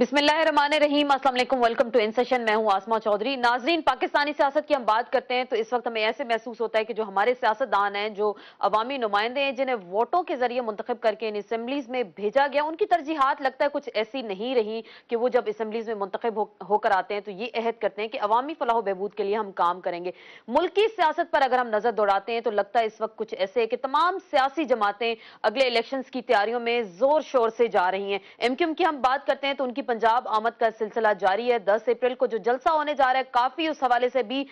बिस्मिल्लाम असलम welcome to in session मैं हूं आसमा चौधरी नाजरीन पाकिस्तानी सियासत की हम बात करते हैं तो इस वक्त हमें ऐसे महसूस होता है कि जो हमारे सियासतदान हैं जो अवामी नुमाइंदे हैं जिन्हें वोटों के जरिए मुंतब करके इन असम्बलीज में भेजा गया उनकी तरजीहत लगता है कुछ ऐसी नहीं रही कि वो जब असम्बलीज में मुंतब हो, होकर आते हैं तो ये अहद करते हैं कि अवामी फलाह बहबूद के लिए हम काम करेंगे मुल्क की सियासत पर अगर हम नज़र दौड़ाते हैं तो लगता है इस वक्त कुछ ऐसे है कि तमाम सियासी जमातें अगले इलेक्शन की तैयारियों में जोर शोर से जा रही हैं एम की हम बात करते हैं तो उनकी पंजाब आमद का सिलसिला जारी है दस अप्रैल को जो जलसा होने जा रहा है काफी उस हवाले से भी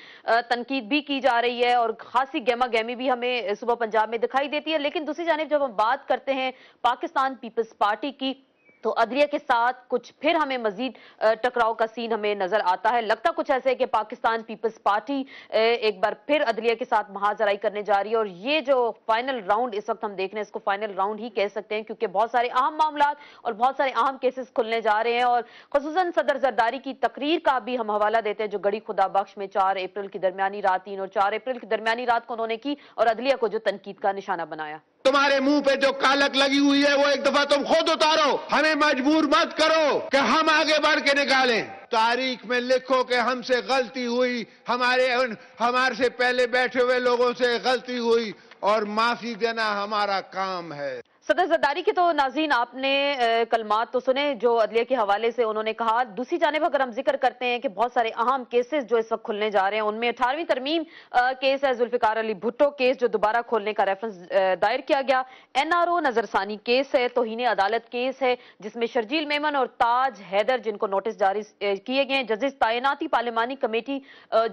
तनकीद भी की जा रही है और खासी गहमा गहमी भी हमें सुबह पंजाब में दिखाई देती है लेकिन दूसरी जानब जब हम बात करते हैं पाकिस्तान पीपल्स पार्टी की तो अदलिया के साथ कुछ फिर हमें मजीद टकराव का सीन हमें नजर आता है लगता कुछ ऐसे है कि पाकिस्तान पीपल्स पार्टी एक बार फिर अदलिया के साथ महाजराई करने जा रही है और ये जो फाइनल राउंड इस वक्त हम देख रहे हैं इसको फाइनल राउंड ही कह सकते हैं क्योंकि बहुत सारे अहम मामला और बहुत सारे अहम केसेस खुलने जा रहे हैं और खसूस सदर जरदारी की तकरीर का भी हम हवाला देते हैं जो गड़ी खुदा बख्श में चार अप्रैल की दरमियानी रात तीन और चार अप्रैल की दरमियानी रात को उन्होंने की और अदलिया को जो तनकीद का निशाना बनाया तुम्हारे मुंह पे जो कालक लगी हुई है वो एक दफा तुम खुद उतारो हमें मजबूर मत करो कि हम आगे बढ़ के निकालें तारीख में लिखो कि हमसे गलती हुई हमारे हमारे से पहले बैठे हुए लोगों से गलती हुई और माफी देना हमारा काम है सदर जरदारी के तो नाजीन आपने कलमात तो सुने जो अदलिया के हवाले से उन्होंने कहा दूसरी जानब अगर हम जिक्र करते हैं कि बहुत सारे अहम केसेस जो इस वक्त खुलने जा रहे हैं उनमें अठारहवीं तरमीम केस है जुल्फिकार अली भुट्टो केस जो दोबारा खोलने का रेफरेंस दायर किया गया एन आर ओ नजरसानी केस है तोहनी अदालत केस है जिसमें शर्जील मेमन और ताज हैदर जिनको नोटिस जारी किए गए हैं जजिस तैनाती पार्लियमानी कमेटी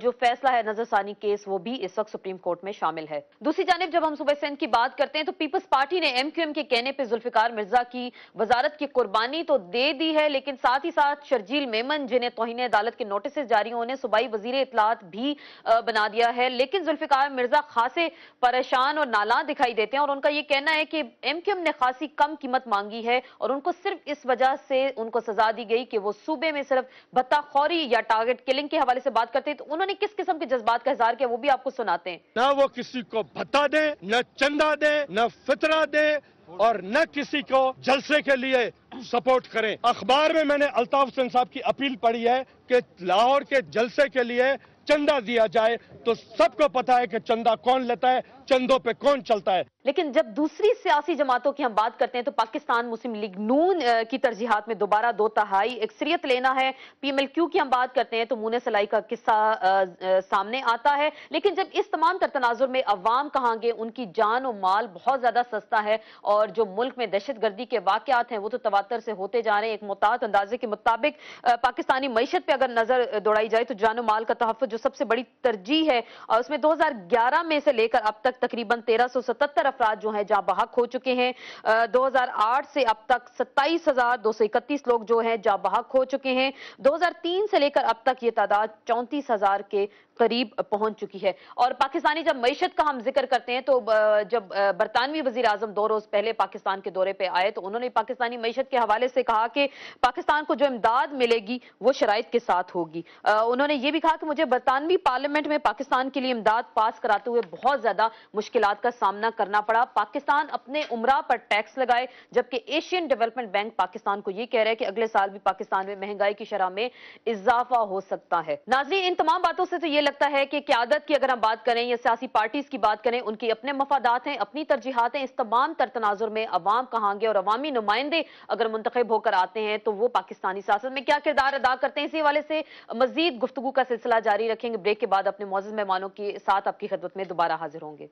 जो फैसला है नजरसानी केस वो भी इस वक्त सुप्रीम कोर्ट में शामिल है दूसरी जानब जब हम सुबह सिंध की बात करते हैं तो पीपल्स पार्टी ने एम क्यू एम के कहने पर जुल्फिकार मिर्जा की वजारत की कुर्बानी तो दे दी है लेकिन साथ ही साथ शर्जील मेमन जिन्हें तोहन अदालत के नोटिस जारी होने सूबाई वजीर इतलात भी बना दिया है लेकिन जुल्फिकार मिर्जा खासे परेशान और नाला दिखाई देते हैं और उनका यह कहना है कि एम क्यू एम ने खासी कम कीमत मांगी है और उनको सिर्फ इस वजह से उनको सजा दी गई कि वो सूबे में सिर्फ भत्ताखोरी या टारगेट किलिंग के हवाले से बात करते हैं तो उन्होंने किस किस्म के जज्बात का इजहार किया वो भी आपको सुनाते हैं ना वो किसी को भत्ता दे न चंदा दे न फितरा दे और न किसी को जलसे के लिए सपोर्ट करें अखबार में मैंने अल्ताफ हुसैन साहब की अपील पढ़ी है कि लाहौर के जलसे के लिए चंदा दिया जाए तो सबको पता है कि चंदा कौन लेता है चंदों पे कौन चलता है लेकिन जब दूसरी सियासी जमातों की हम बात करते हैं तो पाकिस्तान मुस्लिम लीग नून की तरजीहत में दोबारा दो तहाई अक्सरियत लेना है पीएमएलक्यू की हम बात करते हैं तो मून सलाई का किस्सा सामने आता है लेकिन जब इस तमाम तर तनाजुर में अवाम कहेंगे उनकी जान और माल बहुत ज्यादा सस्ता है और जो मुल्क में दहशत गर्दी के वाकत हैं वो तो तवातर से होते जा रहे हैं एक मुताद अंदाजे के मुताबिक पाकिस्तानी मीशत पर अगर नजर दौड़ाई जाए तो जान माल का तहफ़ जो सबसे बड़ी तरजीह है और उसमें 2011 में से लेकर अब तक तकरीबन 1377 अफराद जो है जहां बहक हो चुके हैं आठ से अब तक इकतीस लोग जो है जहां बहक हो चुके हैं तीन से लेकर अब तक ये तादाद चौंतीस के करीब पहुंच चुकी है और पाकिस्तानी जब मीशत का हम जिक्र करते हैं तो जब बरतानवी वजी अजम दो रोज पहले पाकिस्तान के दौरे पर आए तो उन्होंने पाकिस्तानी मीशत के हवाले से कहा कि पाकिस्तान को जो इमदाद मिलेगी वो शराइ के साथ होगी उन्होंने ये भी कहा कि मुझे बरतानवी पार्लियामेंट में पाकिस्तान के लिए इमदाद पास कराते हुए बहुत ज्यादा मुश्किल का सामना करना पड़ा पाकिस्तान अपने उमरा पर टैक्स लगाए जबकि एशियन डेवलपमेंट बैंक पाकिस्तान को यह कह रहा है कि अगले साल भी पाकिस्तान में महंगाई की शरह में इजाफा हो सकता है नाजी इन तमाम बातों से तो यह लगता है कि क्यादत की अगर हम बात करें या सियासी पार्टीज की बात करें उनकी अपने मफादात हैं अपनी तरजीहत हैं इस तमाम तर तनाजुर में अवाम कहाँगे और अवामी नुमाइंदे अगर मुंतखब होकर आते हैं तो वो पाकिस्तानी सियासत में क्या किरदार अदा करते हैं इसी हवाले से मजीद गुफ्तु का सिलसिला जारी रखेंगे ब्रेक के बाद अपने मौजूद मेहमानों के साथ आपकी खदमत में दोबारा हाजिर होंगे